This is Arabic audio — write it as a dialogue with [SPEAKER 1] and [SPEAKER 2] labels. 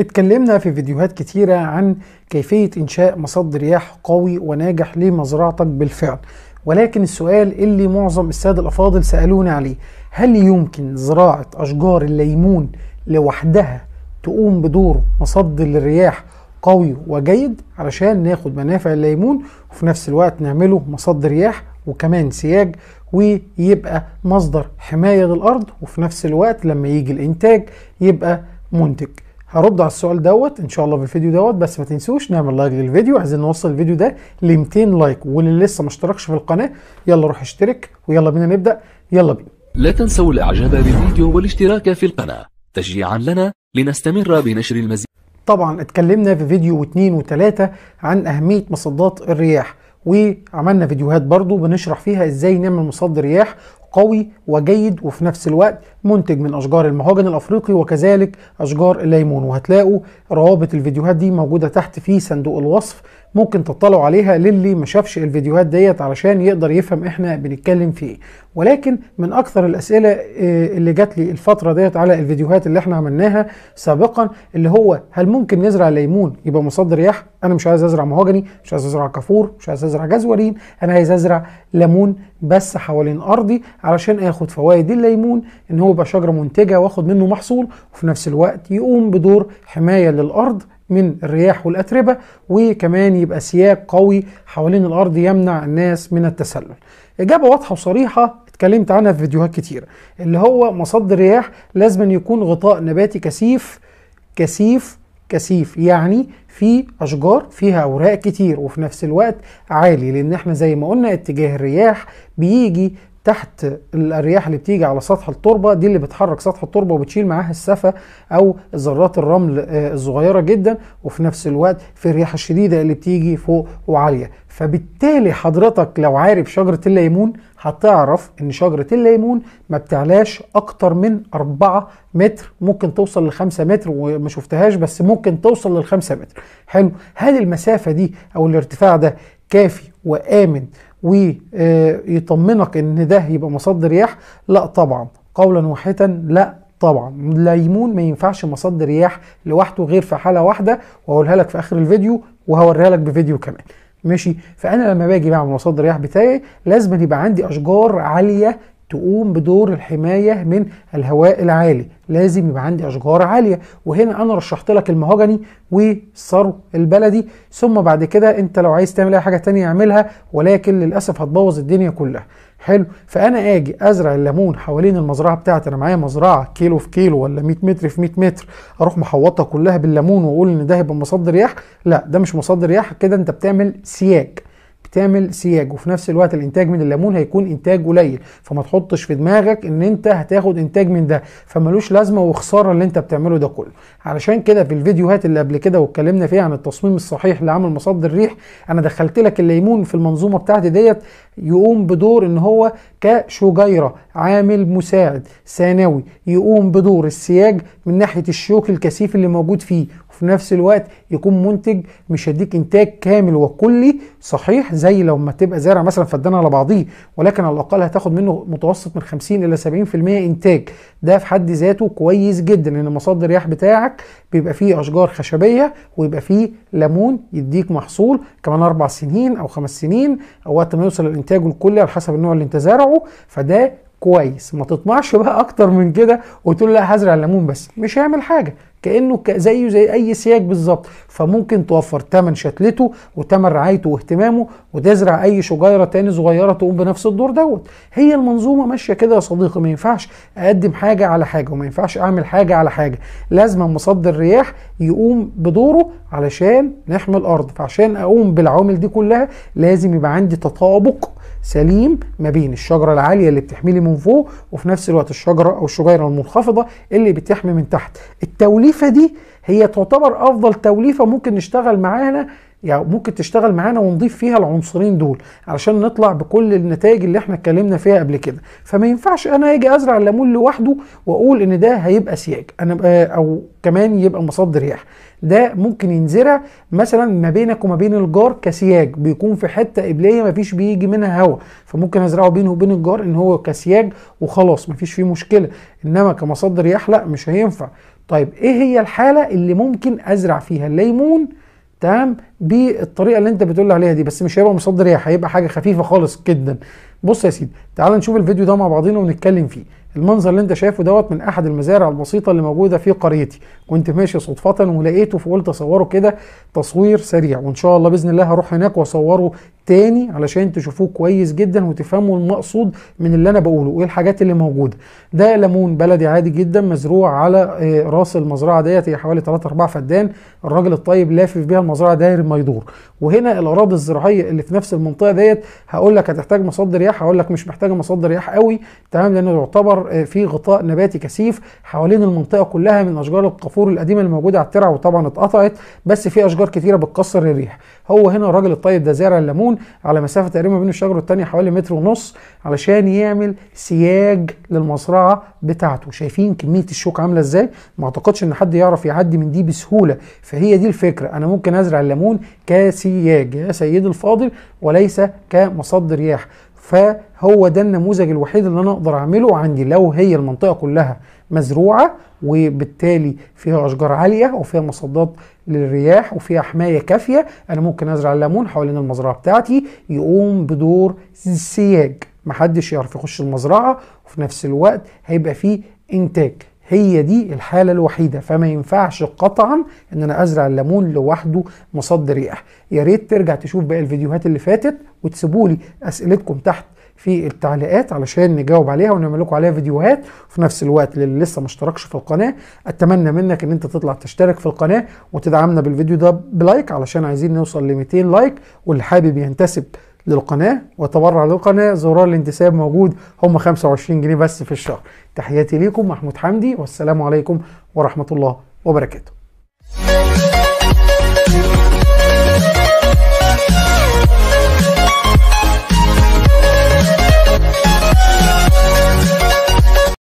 [SPEAKER 1] اتكلمنا في فيديوهات كتيرة عن كيفية إنشاء مصد رياح قوي وناجح لمزرعتك بالفعل ولكن السؤال اللي معظم السادة الأفاضل سألوني عليه هل يمكن زراعة أشجار الليمون لوحدها تقوم بدور مصد للرياح قوي وجيد علشان ناخد منافع الليمون وفي نفس الوقت نعمله مصد رياح وكمان سياج ويبقى مصدر حماية للأرض وفي نفس الوقت لما يجي الإنتاج يبقى منتج هرد على السؤال دوت ان شاء الله في الفيديو دوت بس ما تنسوش نعمل لايك للفيديو عايزين نوصل الفيديو ده ل 200 لايك واللي لسه ما اشتركش في القناه يلا روح اشترك ويلا بينا نبدا يلا بينا لا تنسوا الاعجاب بالفيديو والاشتراك في القناه تشجيعا لنا لنستمر بنشر المزيد طبعا اتكلمنا في فيديو واثنين وثلاثه عن اهميه مصدات الرياح وعملنا فيديوهات برضو بنشرح فيها ازاي نعمل مصد رياح قوي وجيد وفي نفس الوقت منتج من اشجار المهاجن الافريقي وكذلك اشجار الليمون وهتلاقوا روابط الفيديوهات دي موجوده تحت في صندوق الوصف ممكن تطلعوا عليها للي ما شافش الفيديوهات ديت علشان يقدر يفهم احنا بنتكلم في ايه ولكن من اكثر الاسئله آه، اللي جات لي الفتره ديت على الفيديوهات اللي احنا عملناها سابقا اللي هو هل ممكن نزرع ليمون يبقى مصدر رياح انا مش عايز ازرع مهاجني مش عايز ازرع كافور مش عايز ازرع جزورين انا عايز ازرع ليمون بس حوالين ارضي علشان اخد فوائد الليمون ان هو يبقى شجره منتجه واخد منه محصول وفي نفس الوقت يقوم بدور حمايه للارض من الرياح والاتربه وكمان يبقى سياج قوي حوالين الارض يمنع الناس من التسلل. اجابه واضحه وصريحه اتكلمت عنها في فيديوهات كتير اللي هو مصد الرياح لازم يكون غطاء نباتي كثيف كثيف كثيف يعني في اشجار فيها اوراق كتير وفي نفس الوقت عالي لان احنا زي ما قلنا اتجاه الرياح بيجي تحت الارياح اللي بتيجي على سطح التربه دي اللي بتحرك سطح التربه وبتشيل معاها السفه او ذرات الرمل آه، الصغيره جدا وفي نفس الوقت في الرياح الشديده اللي بتيجي فوق وعاليه فبالتالي حضرتك لو عارف شجره الليمون هتعرف ان شجره الليمون ما بتعلاش اكتر من 4 متر ممكن توصل ل 5 متر وما شفتهاش بس ممكن توصل لل 5 متر حلو هل المسافه دي او الارتفاع ده كافي وامن ويطمنك ان ده يبقى مصد رياح لا طبعا قولا واحدا لا طبعا الليمون ما ينفعش مصد رياح لوحده غير في حاله واحده واقولها لك في اخر الفيديو وهوريها لك بفيديو كمان ماشي فانا لما باجي بعمل مصدر رياح بتاعي لازم يبقى عندي اشجار عاليه تقوم بدور الحمايه من الهواء العالي لازم يبقى عندي اشجار عاليه وهنا انا رشحت لك المهجني والصرو البلدي ثم بعد كده انت لو عايز تعمل اي حاجه تانية اعملها ولكن للاسف هتبوظ الدنيا كلها حلو فانا اجي ازرع الليمون حوالين المزرعه بتاعتي انا معايا مزرعه كيلو في كيلو ولا 100 متر في 100 متر اروح محوطها كلها بالليمون واقول ان ده هيبقى مصدر رياح لا ده مش مصدر رياح كده انت بتعمل سياج تعمل سياج وفي نفس الوقت الانتاج من الليمون هيكون انتاج قليل فما تحطش في دماغك ان انت هتاخد انتاج من ده فملوش لازمه وخساره اللي انت بتعمله ده كله علشان كده في الفيديوهات اللي قبل كده واتكلمنا فيها عن التصميم الصحيح لعمل مصدر ريح انا دخلت لك الليمون في المنظومه بتاعتي ديت يقوم بدور ان هو كشجيره عامل مساعد ثانوي يقوم بدور السياج من ناحيه الشوك الكثيف اللي موجود فيه وفي نفس الوقت يكون منتج مش هيديك انتاج كامل وكلي صحيح زي لو ما تبقى زارع مثلا فدان على بعضيه ولكن على الاقل هتاخد منه متوسط من 50 الى 70% انتاج ده في حد ذاته كويس جدا لان مصدر الرياح بتاعك بيبقى فيه اشجار خشبيه ويبقى فيه ليمون يديك محصول كمان اربع سنين او خمس سنين او وقت ما يوصل الانتاج الكلي على حسب النوع اللي انت زارعه فده كويس ما تطمعش بقى اكتر من كده وتقول لا هزرع الليمون بس مش هيعمل حاجه كانه زيه زي اي سياج بالظبط فممكن توفر ثمن شتلته وتمن رعايته واهتمامه وتزرع اي شجيره تاني صغيره تقوم بنفس الدور دوت هي المنظومه ماشيه كده يا صديقي ما ينفعش اقدم حاجه على حاجه وما ينفعش اعمل حاجه على حاجه لازم مصدر رياح يقوم بدوره علشان نحمي الارض فعشان اقوم بالعوامل دي كلها لازم يبقى عندي تطابق سليم ما بين الشجره العاليه اللي بتحميلي من فوق وفي نفس الوقت الشجره او الشجيره المنخفضه اللي بتحمي من تحت التوليفه دي هي تعتبر افضل توليفه ممكن نشتغل معاها يعني ممكن تشتغل معانا ونضيف فيها العنصرين دول علشان نطلع بكل النتائج اللي احنا اتكلمنا فيها قبل كده فما ينفعش انا اجي ازرع الليمون لوحده واقول ان ده هيبقى سياج انا آه، او كمان يبقى مصدر رياح ده ممكن ينزرع مثلا ما بينك وما بين الجار كسياج بيكون في حته قبليه ما فيش بيجي منها هواء فممكن ازرعه بينه وبين الجار ان هو كسياج وخلاص ما فيش فيه مشكله انما كمصدر رياح لا مش هينفع طيب ايه هي الحاله اللي ممكن ازرع فيها الليمون تمام بالطريقه اللي انت بتقول عليها دي بس مش هيبقى مصدر رياح هيبقى حاجه خفيفه خالص جدا بص يا سيدي تعال نشوف الفيديو ده مع بعضينا ونتكلم فيه المنظر اللي انت شايفه دوت من احد المزارع البسيطه اللي موجوده في قريتي كنت ماشي صدفه ولقيته فقلت اصوره كده تصوير سريع وان شاء الله باذن الله هروح هناك واصوره تاني علشان تشوفوه كويس جدا وتفهموا المقصود من اللي انا بقوله وايه الحاجات اللي موجوده ده ليمون بلدي عادي جدا مزروع على آه، راس المزرعه ديت هي حوالي 3 4 فدان الراجل الطيب لافف بيها المزرعه داير ما يدور وهنا الاراضي الزراعيه اللي في نفس المنطقه ديت هقول لك هتحتاج مصادر رياح هقول لك مش محتاجه مصادر رياح قوي تمام لانه يعتبر آه، في غطاء نباتي كثيف حوالين المنطقه كلها من اشجار القفور العصفور القديمه اللي موجوده على الترع وطبعا اتقطعت بس في اشجار كتيره بتكسر الريح هو هنا الراجل الطيب ده زارع الليمون على مسافه تقريبا بين الشجره والتانيه حوالي متر ونص علشان يعمل سياج للمزرعه بتاعته شايفين كميه الشوك عامله ازاي ما اعتقدش ان حد يعرف يعدي من دي بسهوله فهي دي الفكره انا ممكن ازرع الليمون كسياج يا سيدي الفاضل وليس كمصدر رياح فهو ده النموذج الوحيد اللي انا اقدر اعمله عندي لو هي المنطقه كلها مزروعه وبالتالي فيها اشجار عاليه وفيها مصدات للرياح وفيها حمايه كافيه انا ممكن ازرع الليمون حوالين المزرعه بتاعتي يقوم بدور السياج محدش يعرف يخش المزرعه وفي نفس الوقت هيبقى فيه انتاج هي دي الحالة الوحيدة فما ينفعش قطعا ان انا ازرع الليمون لوحده مصد رياح يا ريت ترجع تشوف باقي الفيديوهات اللي فاتت وتسيبولي اسئلتكم تحت في التعليقات علشان نجاوب عليها ونعمل لكم عليها فيديوهات في نفس الوقت للي لسه ما اشتركش في القناه اتمنى منك ان انت تطلع تشترك في القناه وتدعمنا بالفيديو ده بلايك علشان عايزين نوصل ل 200 لايك واللي حابب ينتسب للقناة وتبرع للقناة زرار الانتساب موجود هم 25 جنيه بس في الشهر تحياتي ليكم محمود حمدي والسلام عليكم ورحمة الله وبركاته